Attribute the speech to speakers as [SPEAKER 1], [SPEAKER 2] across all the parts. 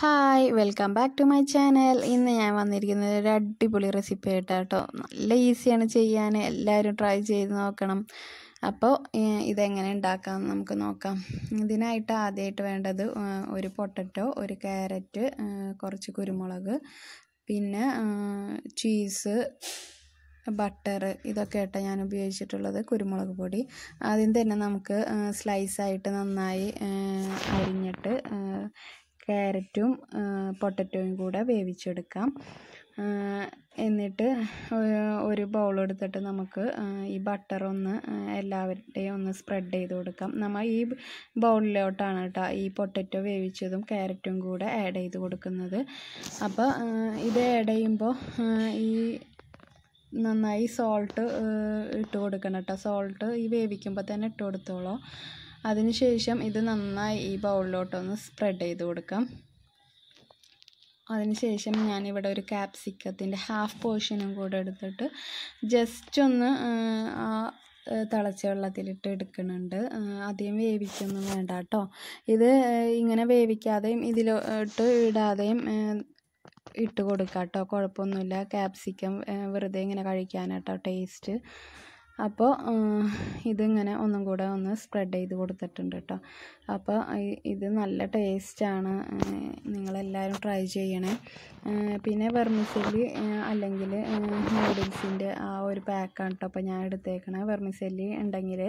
[SPEAKER 1] Hi welcome back to my channel ഇന്ന് ഞാൻ വന്നിരിക്കുന്നത് ഒരു അടിപൊളി റെസിപ്പി കേട്ടോ നല്ല ഈസിയാണ് ചെയ്യാൻ എല്ലാവരും ട്രൈ ചെയ്ത് നോക്കണം അപ്പോൾ ഇതെങ്ങനെ ഉണ്ടാക്കാം നമുക്ക് നോക്കാം ഇതിനായിട്ട് ആദ്യമായിട്ട് വേണ്ടത് ഒരു പൊട്ടറ്റോ ഒരു ക്യാരറ്റ് കുറച്ച് കുരുമുളക് പിന്നെ ചീസ് ബട്ടർ ഇതൊക്കെ ആയിട്ടാണ് ഞാൻ ഉപയോഗിച്ചിട്ടുള്ളത് കുരുമുളക് പൊടി ആദ്യം തന്നെ നമുക്ക് സ്ലൈസായിട്ട് നന്നായി അരിഞ്ഞിട്ട് ക്യാരറ്റും പൊട്ടറ്റോയും കൂടെ വേവിച്ചെടുക്കാം എന്നിട്ട് ഒരു ബൗൾ എടുത്തിട്ട് നമുക്ക് ഈ ബട്ടർ ഒന്ന് എല്ലാവരുടെയും ഒന്ന് സ്പ്രെഡ് ചെയ്ത് കൊടുക്കാം നമ്മൾ ഈ ബൗളിലോട്ടാണ് കേട്ടോ ഈ പൊട്ടറ്റോ വേവിച്ചതും ക്യാരറ്റും കൂടെ ആഡ് ചെയ്ത് കൊടുക്കുന്നത് അപ്പോൾ ഇത് ആഡ് ചെയ്യുമ്പോൾ ഈ നന്നായി സോൾട്ട് ഇട്ട് കൊടുക്കണം കേട്ടോ സോൾട്ട് ഈ വേവിക്കുമ്പോൾ തന്നെ ഇട്ട് കൊടുത്തോളൂ അതിനുശേഷം ഇത് നന്നായി ഈ ബൗളിലോട്ടൊന്ന് സ്പ്രെഡ് ചെയ്ത് കൊടുക്കാം അതിനുശേഷം ഞാനിവിടെ ഒരു ക്യാപ്സിക്കത്തിൻ്റെ ഹാഫ് പോർഷനും കൂടെ എടുത്തിട്ട് ജസ്റ്റ് ഒന്ന് ആ തിളച്ച വെള്ളത്തിലിട്ട് എടുക്കുന്നുണ്ട് അധികം വേവിക്കൊന്നും വേണ്ട കേട്ടോ ഇത് ഇങ്ങനെ വേവിക്കാതെയും ഇതിലോട്ട് ഇടാതെയും ഇട്ട് കൊടുക്കാം കേട്ടോ കുഴപ്പമൊന്നുമില്ല ക്യാപ്സിക്കം വെറുതെ ഇങ്ങനെ കഴിക്കാനാട്ടോ ടേസ്റ്റ് അപ്പോൾ ഇതിങ്ങനെ ഒന്നും കൂടെ ഒന്ന് സ്പ്രെഡ് ചെയ്ത് കൊടുത്തിട്ടുണ്ട് കേട്ടോ അപ്പോൾ ഇത് നല്ല ടേസ്റ്റാണ് നിങ്ങളെല്ലാവരും ട്രൈ ചെയ്യണേ പിന്നെ വെർമിസെല്ലി അല്ലെങ്കിൽ നൂഡിൽസിൻ്റെ ആ ഒരു പാക്കാണ് കേട്ടോ അപ്പോൾ ഞാൻ എടുത്തേക്കണേ വെർമിസെല്ലി ഉണ്ടെങ്കിൽ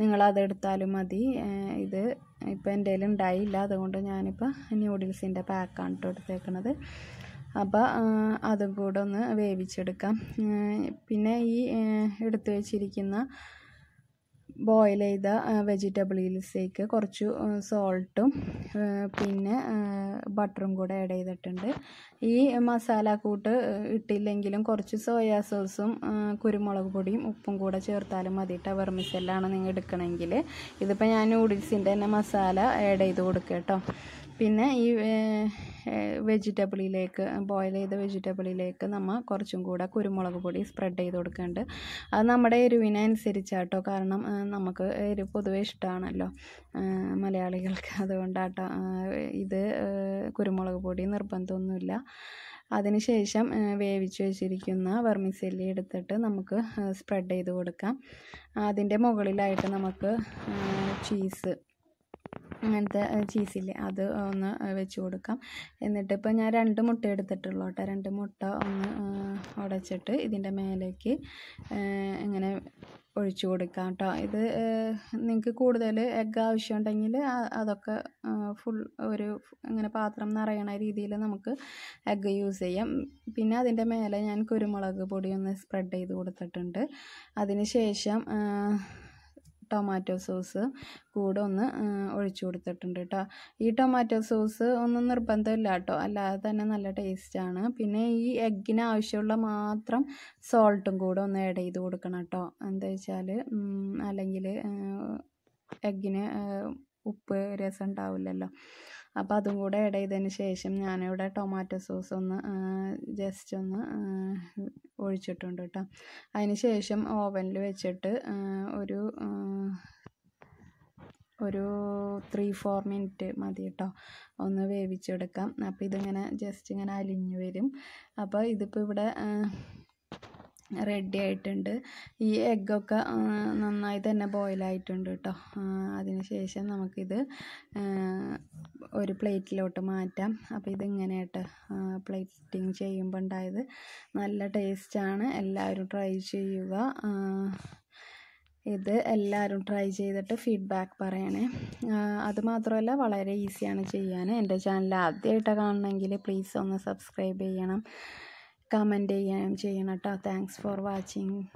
[SPEAKER 1] നിങ്ങളതെടുത്താലും എടുത്താലും മതി ഇത് ഇപ്പോൾ എൻ്റെ ഉണ്ടായില്ല അതുകൊണ്ട് ഞാനിപ്പോൾ ന്യൂഡിൽസിൻ്റെ പാക്കാണ് കേട്ടോ എടുത്തേക്കണത് അപ്പോൾ അതും കൂടെ ഒന്ന് വേവിച്ചെടുക്കാം പിന്നെ ഈ എടുത്തു വെച്ചിരിക്കുന്ന ബോയിൽ ചെയ്ത വെജിറ്റബിൾസിലേക്ക് കുറച്ച് സോൾട്ടും പിന്നെ ബട്ടറും കൂടെ ആഡ് ചെയ്തിട്ടുണ്ട് ഈ മസാല കൂട്ട് ഇട്ടില്ലെങ്കിലും കുറച്ച് സോയാ സോസും കുരുമുളക് പൊടിയും ഉപ്പും കൂടെ ചേർത്താലും മതിയിട്ട് വെർമിസെല്ലാണ് നിങ്ങൾ എടുക്കണമെങ്കിൽ ഇതിപ്പോൾ ഞാൻ നൂഡിൽസിൻ്റെ തന്നെ മസാല ആഡ് ചെയ്ത് കൊടുക്കാം കേട്ടോ പിന്നെ ഈ വെജിറ്റബിളിലേക്ക് ബോയിൽ ചെയ്ത വെജിറ്റബിളിലേക്ക് നമ്മൾ കുറച്ചും കൂടെ കുരുമുളക് പൊടി സ്പ്രെഡ് ചെയ്ത് കൊടുക്കേണ്ടത് അത് നമ്മുടെ കേട്ടോ കാരണം നമുക്ക് എരിവ് പൊതുവേ ഇഷ്ടമാണല്ലോ മലയാളികൾക്ക് അതുകൊണ്ടാട്ടോ ഇത് കുരുമുളക് പൊടി നിർബന്ധമൊന്നുമില്ല അതിനുശേഷം വേവിച്ച് വെച്ചിരിക്കുന്ന വെർമിസെല്ലി എടുത്തിട്ട് നമുക്ക് സ്പ്രെഡ് ചെയ്ത് കൊടുക്കാം അതിൻ്റെ മുകളിലായിട്ട് നമുക്ക് ചീസ് അങ്ങനത്തെ ചീസില്ലേ അത് ഒന്ന് വെച്ച് കൊടുക്കാം എന്നിട്ട് ഇപ്പോൾ ഞാൻ രണ്ട് മുട്ട എടുത്തിട്ടുള്ളൂ കേട്ടോ രണ്ട് മുട്ട ഒന്ന് ഉടച്ചിട്ട് ഇതിൻ്റെ മേലേക്ക് ഇങ്ങനെ ഒഴിച്ച് കൊടുക്കാം കേട്ടോ ഇത് നിങ്ങൾക്ക് കൂടുതൽ എഗ്ഗ് ആവശ്യമുണ്ടെങ്കിൽ അതൊക്കെ ഫുൾ ഒരു ഇങ്ങനെ പാത്രം നിറയണ രീതിയിൽ നമുക്ക് എഗ്ഗ് യൂസ് ചെയ്യാം പിന്നെ അതിൻ്റെ മേലെ ഞാൻ കുരുമുളക് പൊടി ഒന്ന് സ്പ്രെഡ് ചെയ്ത് കൊടുത്തിട്ടുണ്ട് അതിന് ശേഷം ടൊമാറ്റോ സോസ് കൂടെ ഒന്ന് ഒഴിച്ചു കൊടുത്തിട്ടുണ്ട് കേട്ടോ ഈ ടൊമാറ്റോ സോസ് ഒന്നും നിർബന്ധമില്ല കേട്ടോ അല്ലാതെ തന്നെ നല്ല ടേസ്റ്റാണ് പിന്നെ ഈ എഗ്ഗിന് ആവശ്യമുള്ള മാത്രം സോൾട്ടും കൂടെ ഒന്ന് ആഡ് ചെയ്ത് കൊടുക്കണം കേട്ടോ എന്താ വെച്ചാൽ അല്ലെങ്കിൽ എഗ്ഗിന് ഉപ്പ് രസം ഉണ്ടാവില്ലല്ലോ അപ്പോൾ അതും കൂടെ ആഡ് ചെയ്തതിന് ശേഷം ഞാനിവിടെ ടൊമാറ്റോ സോസ് ഒന്ന് ജസ്റ്റ് ഒന്ന് ഒഴിച്ചിട്ടുണ്ട് കേട്ടോ അതിന് ശേഷം ഓവനിൽ വെച്ചിട്ട് ഒരു ഒരു ത്രീ ഫോർ മിനിറ്റ് മതി കേട്ടോ ഒന്ന് വേവിച്ചെടുക്കാം അപ്പോൾ ഇതിങ്ങനെ ജസ്റ്റ് ഇങ്ങനെ അലിഞ്ഞു വരും അപ്പോൾ ഇതിപ്പോൾ ഇവിടെ റെഡി ആയിട്ടുണ്ട് ഈ എഗ്ഗൊക്കെ നന്നായി തന്നെ ബോയിലായിട്ടുണ്ട് കേട്ടോ അതിന് ശേഷം നമുക്കിത് ഒരു പ്ലേറ്റിലോട്ട് മാറ്റാം അപ്പോൾ ഇതിങ്ങനെ കേട്ടോ പ്ലേറ്റിങ് ചെയ്യുമ്പോൾ ഉണ്ടായത് നല്ല ടേസ്റ്റാണ് എല്ലാവരും ട്രൈ ചെയ്യുക ഇത് എല്ലാവരും ട്രൈ ചെയ്തിട്ട് ഫീഡ്ബാക്ക് പറയണേ അതുമാത്രമല്ല വളരെ ഈസിയാണ് ചെയ്യാൻ എൻ്റെ ചാനൽ ആദ്യമായിട്ടാണ് കാണണമെങ്കിൽ പ്ലീസ് ഒന്ന് സബ്സ്ക്രൈബ് ചെയ്യണം Comment AMJ Nata. Thanks for watching.